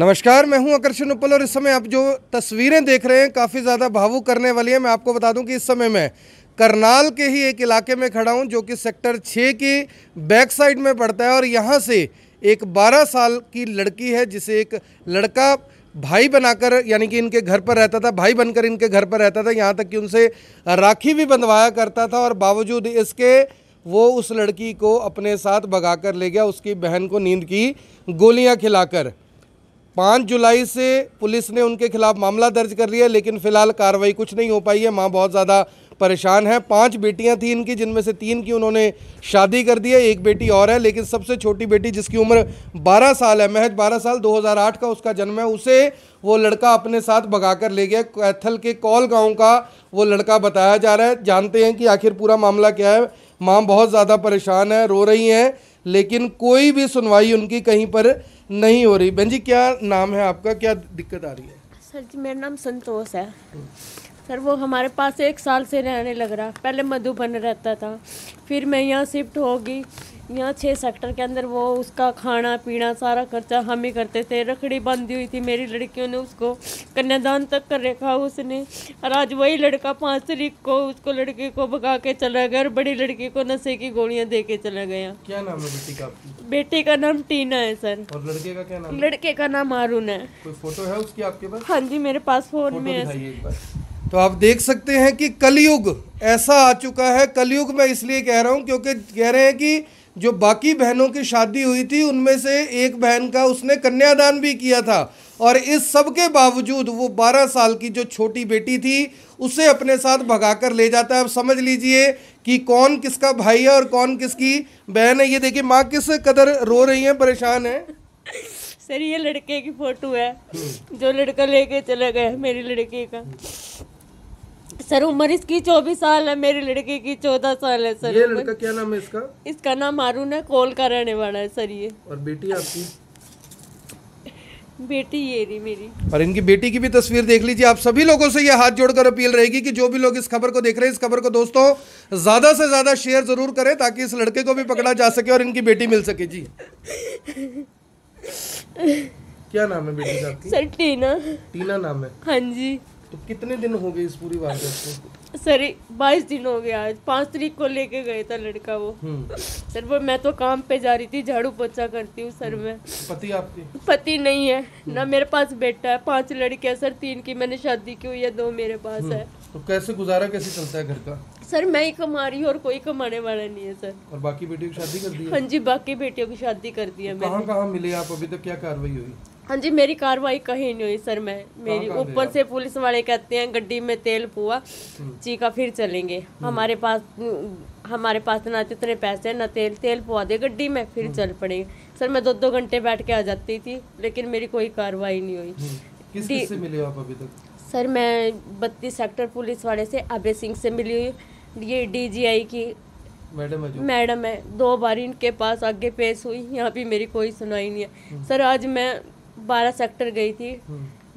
नमस्कार मैं हूं आकर्षण उपल और इस समय आप जो तस्वीरें देख रहे हैं काफ़ी ज़्यादा भावुक करने वाली है मैं आपको बता दूं कि इस समय मैं करनाल के ही एक इलाके में खड़ा हूं जो कि सेक्टर छः की बैक साइड में पड़ता है और यहां से एक 12 साल की लड़की है जिसे एक लड़का भाई बनाकर यानी कि इनके घर पर रहता था भाई बनकर इनके घर पर रहता था यहाँ तक कि उनसे राखी भी बंधवाया करता था और बावजूद इसके वो उस लड़की को अपने साथ भगा ले गया उसकी बहन को नींद की गोलियाँ खिलाकर पाँच जुलाई से पुलिस ने उनके खिलाफ मामला दर्ज कर लिया लेकिन फिलहाल कार्रवाई कुछ नहीं हो पाई है माँ बहुत ज़्यादा परेशान है पांच बेटियां थी इनकी जिनमें से तीन की उन्होंने शादी कर दी है एक बेटी और है लेकिन सबसे छोटी बेटी जिसकी उम्र 12 साल है महज 12 साल 2008 का उसका जन्म है उसे वो लड़का अपने साथ भगा कर ले गया कैथल के कौल गांव का वो लड़का बताया जा रहा है जानते हैं कि आखिर पूरा मामला क्या है माँ बहुत ज़्यादा परेशान है रो रही हैं लेकिन कोई भी सुनवाई उनकी कहीं पर नहीं हो रही बहन जी क्या नाम है आपका क्या दिक्कत आ रही है सर जी मेरा नाम संतोष है सर वो हमारे पास एक साल से रहने लग रहा पहले मधुबन रहता था फिर मैं यहाँ शिफ्ट होगी यहाँ छः सेक्टर के अंदर वो उसका खाना पीना सारा खर्चा हम ही करते थे रखड़ी बांधी हुई थी मेरी लड़कियों ने उसको कन्यादान तक कर रखा उसने और आज वही लड़का पाँच तारीख को उसको लड़के को भगा के चला गया और बड़ी लड़की को नशे की गोलियाँ दे के चला गया क्या नाम है बेटी का बेटे का नाम टीना है सर और लड़के का क्या नाम लड़के का नाम आरुण है कोई फोटो है उसकी आपके पास हाँ जी मेरे पास फोन में है तो आप देख सकते हैं कि कलयुग ऐसा आ चुका है कलयुग मैं इसलिए कह रहा हूँ क्योंकि कह रहे हैं कि जो बाकी बहनों की शादी हुई थी उनमें से एक बहन का उसने कन्यादान भी किया था और इस सब के बावजूद वो 12 साल की जो छोटी बेटी थी उसे अपने साथ भगाकर ले जाता है अब समझ लीजिए कि कौन किसका भाई है और कौन किसकी बहन है ये देखिए माँ किस कदर रो रही है परेशान है सर ये लड़के की फोटो है जो लड़का लेके चला गया मेरी लड़के का सर उम्र इसकी चौबीस साल है मेरी लड़के की चौदह साल है सर ये लड़का क्या नाम है इसका इसका नाम आरुण है कॉल का रहने वाला है सर ये और बेटी आपकी बेटी ये रही मेरी और इनकी बेटी की भी तस्वीर देख लीजिए आप सभी लोगों से ये हाथ जोड़कर अपील रहेगी कि जो भी लोग इस खबर को देख रहे हैं इस खबर को दोस्तों ज्यादा से ज्यादा शेयर जरूर करें ताकि इस लड़के को भी पकड़ा जा सके और इनकी बेटी मिल सके जी क्या नाम है बेटी सर टीना टीना नाम है हाँ जी तो कितने दिन हो गए इस पूरी वारदात को सर बाईस दिन हो गया आज पाँच तारीख को लेके गए था लड़का वो हम्म। सर वो मैं तो काम पे जा रही थी झाड़ू पोछा करती हूँ सर हम्म। मैं पति आपके पति नहीं है हम्म। ना मेरे पास बेटा है पांच लड़के सर तीन की मैंने शादी की हुई है दो मेरे पास है तो कैसे गुजारा कैसे चलता है घर का सर मैं ही कमा रही हूँ और कोई कमाने वाला नहीं है सर और बाकी बेटियों की शादी कर दी हाँ जी बाकी बेटियों की शादी कर दी है तो कहाँ मिले आप अभी तक क्या कार्रवाई हुई हाँ जी मेरी कार्रवाई कहीं नहीं हुई सर मैं मेरी ऊपर से पुलिस वाले कहते हैं गड्डी में तेल पुआ चीका हम्म। फिर चलेंगे हम्म। हमारे पास हमारे पास ना इतने पैसे ना तेल तेल पुआ दे गड्डी में फिर हम्म। चल पड़ेंगे सर मैं दो दो घंटे बैठ के आ जाती थी लेकिन मेरी कोई कार्रवाई नहीं हुई किस से मिले आप अभी तक सर मैं बत्तीस सेक्टर पुलिस वाले से अभय सिंह से मिली हुई ये डी की मैडम है मैडम है दो बार इनके पास आगे पेश हुई यहाँ भी मेरी कोई सुनाई नहीं है सर आज मैं बारह सेक्टर गई थी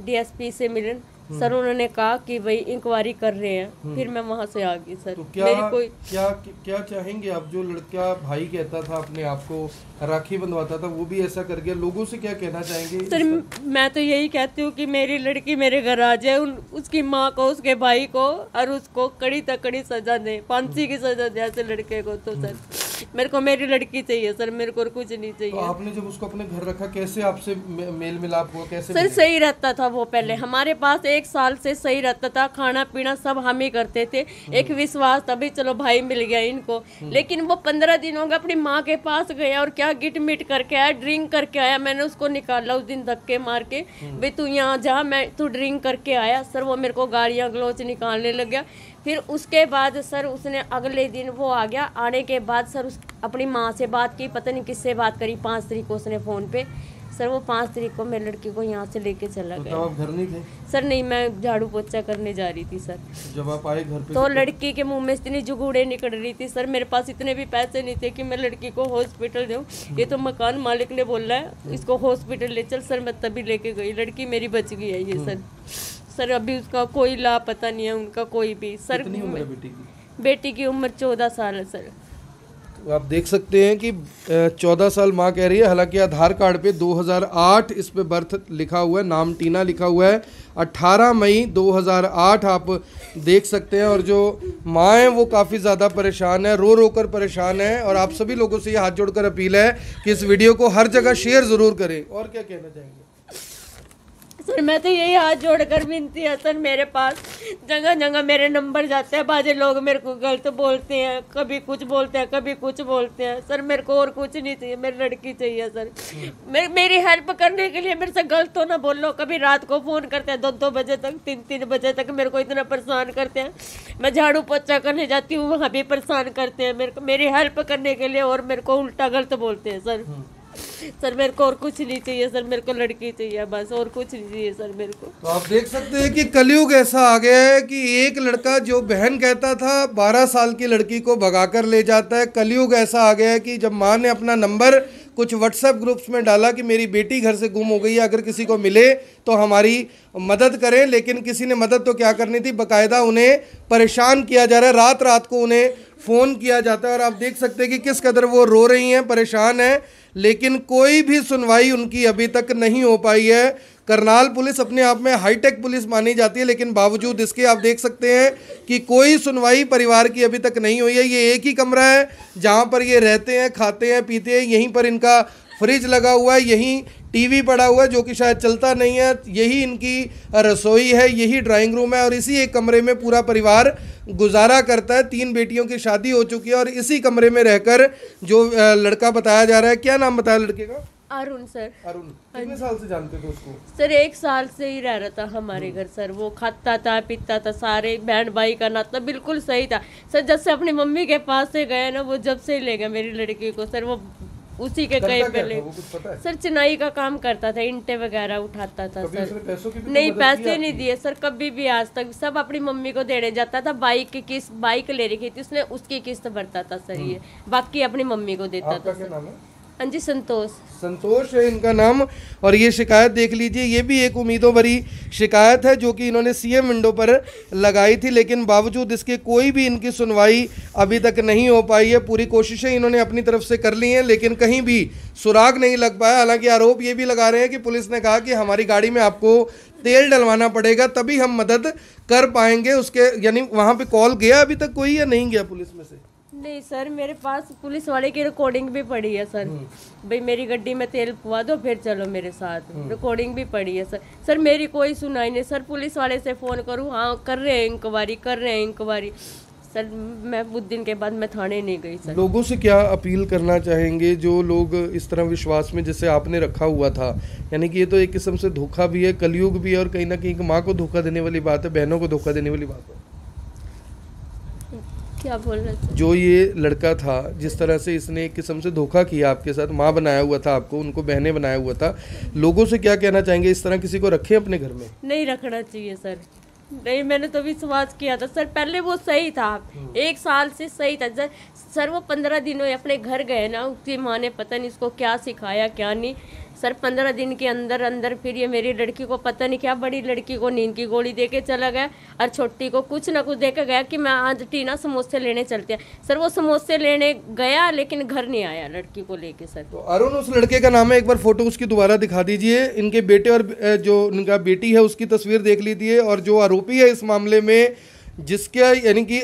डीएसपी हम्म। से मिलन हम्म। सर उन्होंने कहा कि भाई इंक्वायरी कर रहे हैं हम्म। फिर मैं वहाँ से आ गई सर तो क्या, मेरी कोई क्या क्या चाहेंगे आप जो लड़का भाई कहता था अपने आप को राखी बंधवाता था वो भी ऐसा कर गया लोगों से क्या कहना चाहेंगे सर मैं तो यही कहती हूँ कि मेरी लड़की मेरे घर आ जाए उन उसकी माँ को उसके भाई को और उसको कड़ी तकड़ी सजा दे फांसी की सजा दे ऐसे लड़के को तो सर मेरे को मेरी लड़की चाहिए सर मेरे को और कुछ नहीं चाहिए तो आपने जब उसको अपने घर रखा कैसे आपसे मेल मिलाप हुआ कैसे सर सही रहता था वो पहले हमारे पास एक साल से सही रहता था खाना पीना सब हम ही करते थे हम्म। एक विश्वास तभी चलो भाई मिल गया इनको हम्म। लेकिन वो पंद्रह दिन हो गए अपनी माँ के पास गया और क्या गिट मिट करके आया ड्रिंक करके आया मैंने उसको निकाला उस दिन धक्के मार के हम्म। भाई तू यहाँ जा मैं तू ड्रिंक करके आया सर वो मेरे को गाड़ियाँ ग्लोच निकालने लग गया फिर उसके बाद सर उसने अगले दिन वो आ गया आने के बाद सर उस अपनी माँ से बात की पता नहीं किससे बात करी पाँच को उसने फ़ोन पे सर वो पाँच को मेरे लड़की को यहाँ से लेके चला तो गया आप घर नहीं थे सर नहीं मैं झाड़ू पोछा करने जा रही थी सर जब आप आए घर पे तो, तो लड़की के मुंह में इतनी जुगूड़े निकल रही थी सर मेरे पास इतने भी पैसे नहीं थे कि मैं लड़की को हॉस्पिटल दूँ ये तो मकान मालिक ने बोला है इसको हॉस्पिटल ले चल सर मैं तभी लेके गई लड़की मेरी बच गई है ये सर सर अभी उसका कोई लापता नहीं है उनका कोई भी सर बेटी की उम्र चौदह साल है सर तो आप देख सकते हैं कि चौदह साल माँ कह रही है हालांकि आधार कार्ड पे 2008 इस पे बर्थ लिखा हुआ है नाम टीना लिखा हुआ है 18 मई 2008 आप देख सकते हैं और जो माँ हैं वो काफ़ी ज़्यादा परेशान है रो रो कर परेशान है और आप सभी लोगों से ये हाथ जोड़कर अपील है कि इस वीडियो को हर जगह शेयर ज़रूर करें और क्या कहना चाहेंगे सर मैं तो यही हाथ जोड़कर विनती है सर मेरे पास जगह जगह मेरे नंबर जाते हैं बाजे लोग मेरे को गलत बोलते हैं कभी कुछ बोलते हैं कभी कुछ बोलते हैं सर मेरे को और कुछ नहीं चाहिए मेरी लड़की चाहिए सर मे, मेरी हेल्प करने के लिए मेरे से गलत हो तो ना बोल लो कभी रात को फ़ोन करते हैं दो दो बजे तक तीन तीन बजे तक मेरे को इतना परेशान करते हैं मैं झाड़ू पोछा करने जाती हूँ वहाँ भी परेशान करते हैं मेरे को मेरी हेल्प करने के लिए और मेरे को उल्टा गलत बोलते हैं सर हम्म। सर मेरे को और कुछ नहीं चाहिए सर मेरे को लड़की चाहिए बस और कुछ नहीं चाहिए सर मेरे को तो आप देख सकते हैं कि कलयुग ऐसा आ गया है कि एक लड़का जो बहन कहता था बारह साल की लड़की को भगा कर ले जाता है कलयुग ऐसा आ गया है कि जब माँ ने अपना नंबर कुछ व्हाट्सएप ग्रुप्स में डाला कि मेरी बेटी घर से गुम हो गई है अगर किसी को मिले तो हमारी मदद करें लेकिन किसी ने मदद तो क्या करनी थी बकायदा उन्हें परेशान किया जा रहा है रात रात को उन्हें फ़ोन किया जाता है और आप देख सकते हैं कि किस कदर वो रो रही हैं परेशान हैं लेकिन कोई भी सुनवाई उनकी अभी तक नहीं हो पाई है करनाल पुलिस अपने आप में हाईटेक पुलिस मानी जाती है लेकिन बावजूद इसके आप देख सकते हैं कि कोई सुनवाई परिवार की अभी तक नहीं हुई है ये एक ही कमरा है जहाँ पर ये रहते हैं खाते हैं पीते हैं यहीं पर इनका फ्रिज लगा हुआ है यहीं टीवी पड़ा हुआ है जो कि शायद चलता नहीं है यही इनकी रसोई है यही ड्राइंग रूम है और इसी एक कमरे में पूरा परिवार गुजारा करता है तीन बेटियों की शादी हो चुकी है और इसी कमरे में रहकर जो लड़का बताया जा रहा है क्या नाम बताया लड़के का अरुण सर अरुण कितने साल से जानते थे उसको सर एक साल से ही रह रहा था हमारे हम्म। घर सर वो खाता था पीता था सारे बहन भाई का नाता बिल्कुल सही था सर जब से अपनी मम्मी के पास से गए ना वो जब से ले गए मेरी लड़की को सर वो उसी के कहीं पहले सर चिनाई का काम करता था इंटे वगैरह उठाता था सर नहीं पैसे नहीं दिए सर कभी भी आज तक सब अपनी मम्मी को देने जाता था बाइक की किस्त बाइक ले रखी थी उसने उसकी किस्त भरता था सर ये हम्म। बाकी अपनी मम्मी को देता था हाँ जी संतोष संतोष है इनका नाम और ये शिकायत देख लीजिए ये भी एक उम्मीदों भरी शिकायत है जो कि इन्होंने सीएम विंडो पर लगाई थी लेकिन बावजूद इसके कोई भी इनकी सुनवाई अभी तक नहीं हो पाई है पूरी कोशिशें इन्होंने अपनी तरफ से कर ली हैं लेकिन कहीं भी सुराग नहीं लग पाया हालांकि आरोप ये भी लगा रहे हैं कि पुलिस ने कहा कि हमारी गाड़ी में आपको तेल डलवाना पड़ेगा तभी हम मदद कर पाएंगे उसके यानी वहाँ पर कॉल गया अभी तक कोई या नहीं गया पुलिस में से नहीं सर मेरे पास पुलिस वाले की रिकॉर्डिंग भी पड़ी है सर हम्म। भाई मेरी गड्डी में तेल पुआ दो फिर चलो मेरे साथ रिकॉर्डिंग हम्म। भी पड़ी है सर सर मेरी कोई सुनाई नहीं सर पुलिस वाले से फ़ोन करूँ हाँ कर रहे हैं इंक्वायरी कर रहे हैं इंक्वायरी सर मैं बुध दिन के बाद मैं थाने नहीं गई सर लोगों से क्या अपील करना चाहेंगे जो लोग इस तरह विश्वास में जैसे आपने रखा हुआ था यानी कि ये तो एक किस्म से धोखा भी है कलयुग भी है और कहीं ना कहीं माँ को धोखा देने वाली बात है बहनों को धोखा देने वाली बात है क्या बोल रहे थे जो ये लड़का था जिस तरह से इसने एक किस्म से धोखा किया आपके साथ माँ बनाया हुआ था आपको उनको बहने बनाया हुआ था लोगों से क्या कहना चाहेंगे इस तरह किसी को रखें अपने घर में नहीं रखना चाहिए सर नहीं मैंने तो विश्वास किया था सर पहले वो सही था हम्म। एक साल से सही था सर वो पंद्रह दिन अपने घर गए ना उसकी माँ ने पता नहीं इसको क्या सिखाया क्या नहीं सर पंद्रह दिन के अंदर अंदर फिर ये मेरी लड़की को पता नहीं क्या बड़ी लड़की को नींद की गोली दे के चला गया और छोटी को कुछ ना कुछ दे के गया कि मैं आज टीना समोसे लेने चलते हैं सर वो समोसे लेने गया लेकिन घर नहीं आया लड़की को लेके सर तो अरुण उस लड़के का नाम है एक बार फोटो उसकी दोबारा दिखा दीजिए इनके बेटे और जो इनका बेटी है उसकी तस्वीर देख लीजिए और जो आरोपी है इस मामले में जिसके यानी कि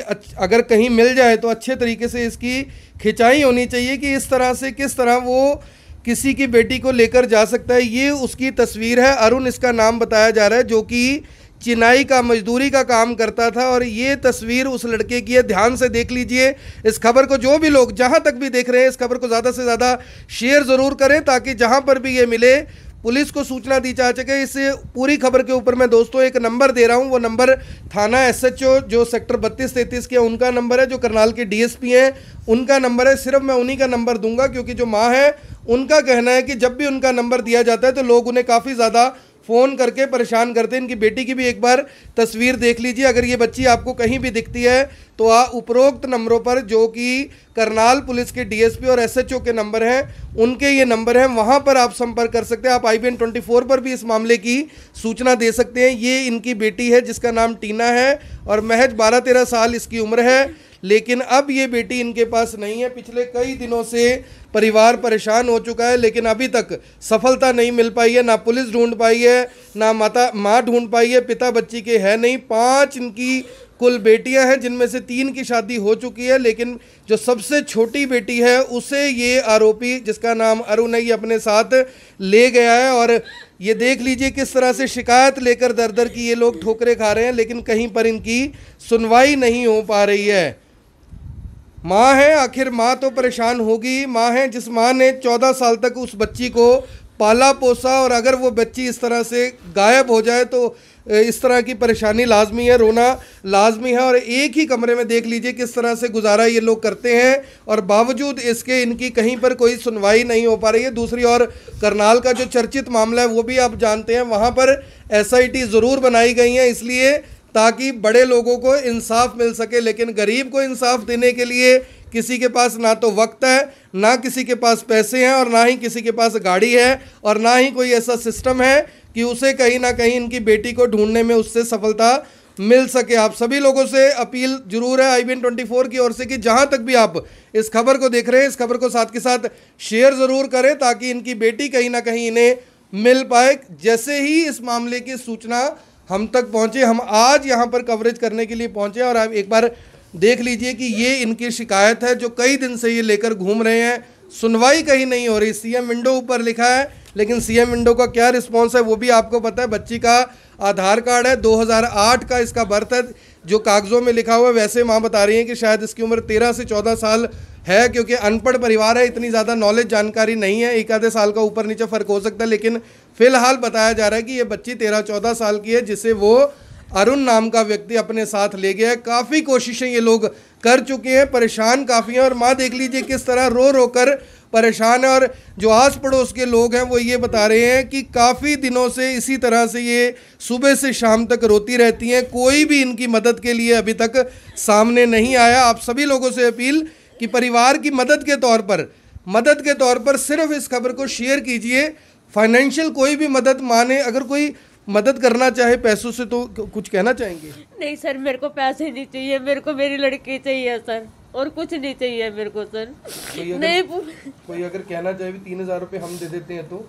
अगर कहीं मिल जाए तो अच्छे तरीके से इसकी खिंचाई होनी चाहिए कि इस तरह से किस तरह वो किसी की बेटी को लेकर जा सकता है ये उसकी तस्वीर है अरुण इसका नाम बताया जा रहा है जो कि चिनाई का मजदूरी का काम करता था और ये तस्वीर उस लड़के की है ध्यान से देख लीजिए इस खबर को जो भी लोग जहाँ तक भी देख रहे हैं इस खबर को ज़्यादा से ज़्यादा शेयर ज़रूर करें ताकि जहाँ पर भी ये मिले पुलिस को सूचना दी जा सके इस पूरी खबर के ऊपर मैं दोस्तों एक नंबर दे रहा हूं वो नंबर थाना एसएचओ जो सेक्टर बत्तीस तैंतीस के उनका नंबर है जो करनाल के डीएसपी हैं उनका नंबर है सिर्फ मैं उन्हीं का नंबर दूंगा क्योंकि जो माँ है उनका कहना है कि जब भी उनका नंबर दिया जाता है तो लोग उन्हें काफ़ी ज़्यादा फ़ोन करके परेशान करते हैं इनकी बेटी की भी एक बार तस्वीर देख लीजिए अगर ये बच्ची आपको कहीं भी दिखती है तो आ उपरोक्त नंबरों पर जो कि करनाल पुलिस के डीएसपी और एसएचओ के नंबर हैं उनके ये नंबर हैं वहाँ पर आप संपर्क कर सकते हैं आप आई 24 पर भी इस मामले की सूचना दे सकते हैं ये इनकी बेटी है जिसका नाम टीना है और महज बारह तेरह साल इसकी उम्र है लेकिन अब ये बेटी इनके पास नहीं है पिछले कई दिनों से परिवार परेशान हो चुका है लेकिन अभी तक सफलता नहीं मिल पाई है ना पुलिस ढूंढ पाई है ना माता माँ ढूंढ पाई है पिता बच्ची के है नहीं पांच इनकी कुल बेटियां हैं जिनमें से तीन की शादी हो चुकी है लेकिन जो सबसे छोटी बेटी है उसे ये आरोपी जिसका नाम अरुण है ये अपने साथ ले गया है और ये देख लीजिए किस तरह से शिकायत लेकर दर दर की ये लोग ठोकरे खा रहे हैं लेकिन कहीं पर इनकी सुनवाई नहीं हो पा रही है माँ है आखिर माँ तो परेशान होगी माँ है जिस माँ ने चौदह साल तक उस बच्ची को पाला पोसा और अगर वो बच्ची इस तरह से गायब हो जाए तो इस तरह की परेशानी लाजमी है रोना लाजमी है और एक ही कमरे में देख लीजिए किस तरह से गुजारा ये लोग करते हैं और बावजूद इसके इनकी कहीं पर कोई सुनवाई नहीं हो पा रही है दूसरी ओर करनाल का जो चर्चित मामला है वो भी आप जानते हैं वहाँ पर एस ज़रूर बनाई गई हैं इसलिए ताकि बड़े लोगों को इंसाफ मिल सके लेकिन गरीब को इंसाफ देने के लिए किसी के पास ना तो वक्त है ना किसी के पास पैसे हैं और ना ही किसी के पास गाड़ी है और ना ही कोई ऐसा सिस्टम है कि उसे कहीं ना कहीं इनकी बेटी को ढूंढने में उससे सफलता मिल सके आप सभी लोगों से अपील जरूर है आई बी ट्वेंटी फोर की ओर से कि जहाँ तक भी आप इस खबर को देख रहे हैं इस खबर को साथ के साथ शेयर ज़रूर करें ताकि इनकी बेटी कहीं ना कहीं इन्हें मिल पाए जैसे ही इस मामले की सूचना हम तक पहुँचे हम आज यहाँ पर कवरेज करने के लिए पहुँचे और आप एक बार देख लीजिए कि ये इनकी शिकायत है जो कई दिन से ये लेकर घूम रहे हैं सुनवाई कहीं नहीं हो रही सीएम विंडो ऊपर लिखा है लेकिन सीएम विंडो का क्या रिस्पॉन्स है वो भी आपको पता है बच्ची का आधार कार्ड है 2008 का इसका बर्थ है जो कागज़ों में लिखा हुआ है वैसे माँ बता रही हैं कि शायद इसकी उम्र 13 से 14 साल है क्योंकि अनपढ़ परिवार है इतनी ज़्यादा नॉलेज जानकारी नहीं है एक आधे साल का ऊपर नीचे फ़र्क हो सकता है लेकिन फिलहाल बताया जा रहा है कि ये बच्ची तेरह चौदह साल की है जिसे वो अरुण नाम का व्यक्ति अपने साथ ले गया है काफ़ी कोशिशें ये लोग कर चुके हैं परेशान काफ़ी हैं और माँ देख लीजिए किस तरह रो रो कर परेशान है और जो आस पड़ोस के लोग हैं वो ये बता रहे हैं कि काफ़ी दिनों से इसी तरह से ये सुबह से शाम तक रोती रहती हैं कोई भी इनकी मदद के लिए अभी तक सामने नहीं आया आप सभी लोगों से अपील कि परिवार की मदद के तौर पर मदद के तौर पर सिर्फ इस खबर को शेयर कीजिए फाइनेंशियल कोई भी मदद माने अगर कोई मदद करना चाहे पैसों से तो कुछ कहना चाहेंगे नहीं सर मेरे को पैसे नहीं चाहिए मेरे को मेरी लड़की चाहिए सर और कुछ नहीं चाहिए मेरे को सर कोई अगर, नहीं कोई अगर कहना चाहे भी तीन हजार रूपए हम दे देते हैं तो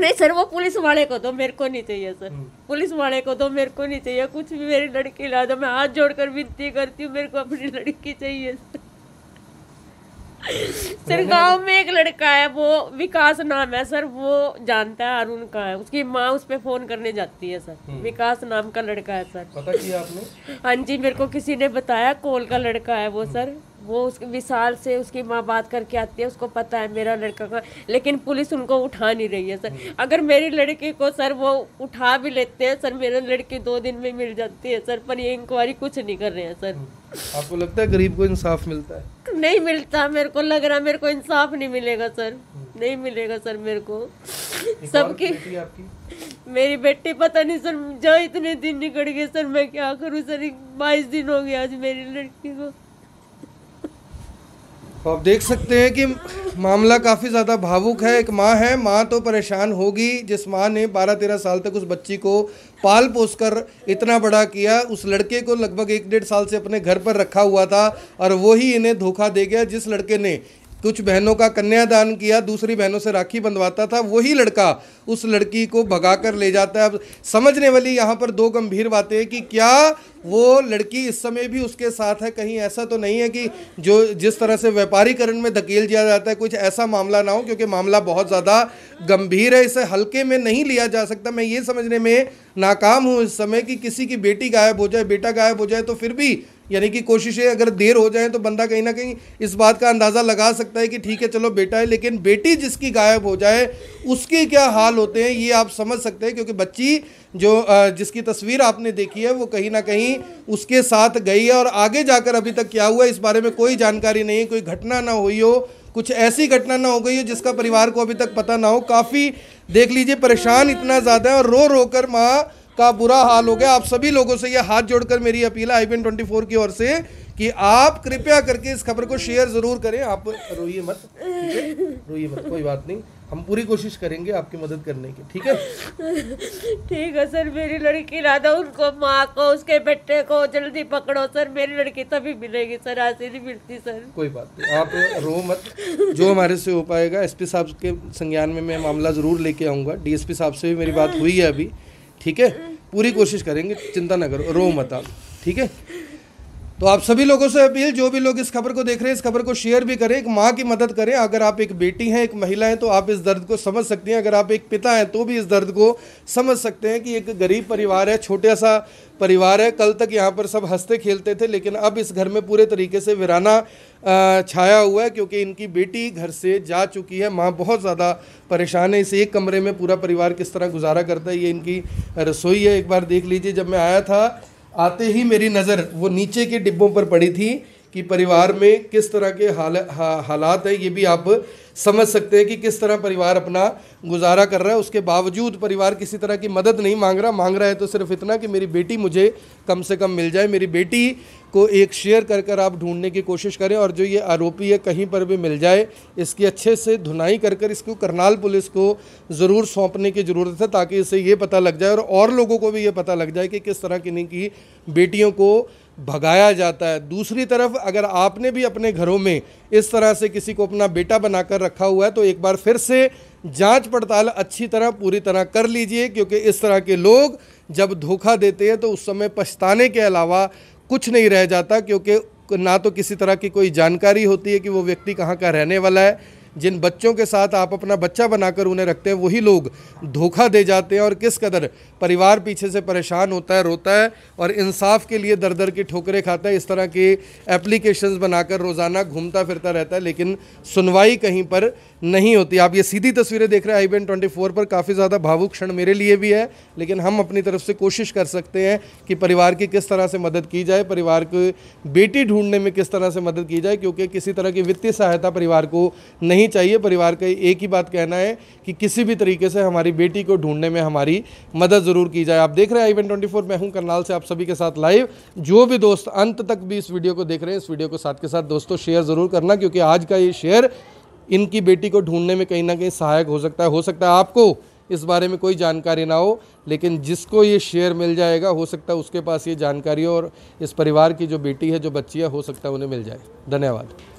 नहीं सर वो पुलिस वाले को दो तो मेरे को नहीं चाहिए सर हम्म। पुलिस वाले को दो तो मेरे को नहीं चाहिए कुछ भी मेरी लड़की ला दो मैं हाथ जोड़कर विनती करती हूँ मेरे को अपनी लड़की चाहिए सर सर गांव में एक लड़का है वो विकास नाम है सर वो जानता है अरुण का है उसकी माँ उस पर फोन करने जाती है सर हम्म। विकास नाम का लड़का है सर पता किया आपने हाँ जी मेरे को किसी ने बताया कोल का लड़का है वो हम्म। सर वो उसके विशाल से उसकी माँ बात करके आती है उसको पता है मेरा लड़का का लेकिन पुलिस उनको उठा नहीं रही है सर हम्म। अगर मेरी लड़की को सर वो उठा भी लेते हैं सर मेरा लड़की दो दिन में मिल जाती है सर पर ये इंक्वायरी कुछ नहीं कर रहे हैं सर हम्म। आपको लगता है गरीब को इंसाफ मिलता है नहीं मिलता मेरे को लग रहा मेरे को इंसाफ नहीं मिलेगा सर हम्म। नहीं मिलेगा सर मेरे को सबकी मेरी बेटी पता नहीं सर जहाँ इतने दिन निकल गए सर मैं क्या करूँ सर बाईस दिन हो गया आज मेरी लड़की को तो आप देख सकते हैं कि मामला काफ़ी ज़्यादा भावुक है एक माँ है माँ तो परेशान होगी जिस माँ ने 12-13 साल तक उस बच्ची को पाल पोस कर इतना बड़ा किया उस लड़के को लगभग एक डेढ़ साल से अपने घर पर रखा हुआ था और वही इन्हें धोखा दे गया जिस लड़के ने कुछ बहनों का कन्यादान किया दूसरी बहनों से राखी बंधवाता था वही लड़का उस लड़की को भगा कर ले जाता है अब समझने वाली यहाँ पर दो गंभीर बातें हैं कि क्या वो लड़की इस समय भी उसके साथ है कहीं ऐसा तो नहीं है कि जो जिस तरह से व्यापारीकरण में धकेल दिया जाता है कुछ ऐसा मामला ना हो क्योंकि मामला बहुत ज़्यादा गंभीर है इसे हल्के में नहीं लिया जा सकता मैं ये समझने में नाकाम हूँ इस समय कि किसी की बेटी गायब हो जाए बेटा गायब हो जाए तो फिर भी यानी कि कोशिशें अगर देर हो जाए तो बंदा कहीं ना कहीं इस बात का अंदाज़ा लगा सकता है कि ठीक है चलो बेटा है लेकिन बेटी जिसकी गायब हो जाए उसके क्या हाल होते हैं ये आप समझ सकते हैं क्योंकि बच्ची जो जिसकी तस्वीर आपने देखी है वो कहीं ना कहीं उसके साथ गई है और आगे जाकर अभी तक क्या हुआ इस बारे में कोई जानकारी नहीं कोई घटना ना हुई हो कुछ ऐसी घटना ना हो गई हो जिसका परिवार को अभी तक पता ना हो काफ़ी देख लीजिए परेशान इतना ज़्यादा है और रो रो कर माँ का बुरा हाल हो गया आप सभी लोगों से यह हाथ जोड़कर मेरी अपील है आई बी ट्वेंटी फोर की ओर से कि आप कृपया करके इस खबर को शेयर जरूर करें आप रोइए मत रोइए मत कोई बात नहीं हम पूरी कोशिश करेंगे आपकी मदद करने की ठीक है ठीक है सर मेरी लड़की राधा उनको माँ को उसके बेटे को जल्दी पकड़ो सर मेरी लड़की तभी मिलेगी सर ऐसे नहीं मिलती सर कोई बात नहीं आप रो मत जो हमारे से हो पाएगा एसपी साहब के संज्ञान में मैं मामला ज़रूर लेके आऊँगा डीएसपी साहब से भी मेरी बात हुई है अभी ठीक है पूरी कोशिश करेंगे चिंता ना करो रो मत आप ठीक है तो आप सभी लोगों से अपील जो भी लोग इस खबर को देख रहे हैं इस खबर को शेयर भी करें एक माँ की मदद करें अगर आप एक बेटी हैं एक महिला हैं तो आप इस दर्द को समझ सकती हैं अगर आप एक पिता हैं तो भी इस दर्द को समझ सकते हैं कि एक गरीब परिवार है छोटा सा परिवार है कल तक यहाँ पर सब हंसते खेलते थे लेकिन अब इस घर में पूरे तरीके से वराना छाया हुआ है क्योंकि इनकी बेटी घर से जा चुकी है माँ बहुत ज़्यादा परेशान है इस एक कमरे में पूरा परिवार किस तरह गुजारा करता है ये इनकी रसोई है एक बार देख लीजिए जब मैं आया था आते ही मेरी नज़र वो नीचे के डिब्बों पर पड़ी थी कि परिवार में किस तरह के हाल हा, हालात हैं ये भी आप समझ सकते हैं कि किस तरह परिवार अपना गुजारा कर रहा है उसके बावजूद परिवार किसी तरह की मदद नहीं मांग रहा मांग रहा है तो सिर्फ इतना कि मेरी बेटी मुझे कम से कम मिल जाए मेरी बेटी को एक शेयर कर कर आप ढूंढने की कोशिश करें और जो ये आरोपी है कहीं पर भी मिल जाए इसकी अच्छे से धुनाई कर कर इसको करनाल पुलिस को ज़रूर सौंपने की ज़रूरत है ताकि इसे ये पता लग जाए और, और लोगों को भी ये पता लग जाए कि किस तरह की नहीं की बेटियों को भगाया जाता है दूसरी तरफ अगर आपने भी अपने घरों में इस तरह से किसी को अपना बेटा बनाकर रखा हुआ है तो एक बार फिर से जांच पड़ताल अच्छी तरह पूरी तरह कर लीजिए क्योंकि इस तरह के लोग जब धोखा देते हैं तो उस समय पछताने के अलावा कुछ नहीं रह जाता क्योंकि ना तो किसी तरह की कोई जानकारी होती है कि वो व्यक्ति कहाँ का रहने वाला है जिन बच्चों के साथ आप अपना बच्चा बनाकर उन्हें रखते हैं वही लोग धोखा दे जाते हैं और किस कदर परिवार पीछे से परेशान होता है रोता है और इंसाफ के लिए दर दर की ठोकरें खाता है इस तरह के एप्लीकेशंस बनाकर रोज़ाना घूमता फिरता रहता है लेकिन सुनवाई कहीं पर नहीं होती आप ये सीधी तस्वीरें देख रहे हैं आई बी ट्वेंटी फोर पर काफ़ी ज़्यादा भावुक क्षण मेरे लिए भी है लेकिन हम अपनी तरफ से कोशिश कर सकते हैं कि परिवार की किस तरह से मदद की जाए परिवार की बेटी ढूंढने में किस तरह से मदद की जाए क्योंकि किसी तरह की वित्तीय सहायता परिवार को नहीं नहीं चाहिए परिवार का एक ही बात कहना है कि किसी भी तरीके से हमारी बेटी को ढूंढने में हमारी मदद ज़रूर की जाए आप देख रहे हैं आई ट्वेंटी फोर मैं हूं करनाल से आप सभी के साथ लाइव जो भी दोस्त अंत तक भी इस वीडियो को देख रहे हैं इस वीडियो को साथ के साथ दोस्तों शेयर ज़रूर करना क्योंकि आज का ये शेयर इनकी बेटी को ढूंढने में कहीं ना कहीं सहायक हो सकता है हो सकता है आपको इस बारे में कोई जानकारी ना हो लेकिन जिसको ये शेयर मिल जाएगा हो सकता है उसके पास ये जानकारी और इस परिवार की जो बेटी है जो बच्ची है हो सकता है उन्हें मिल जाए धन्यवाद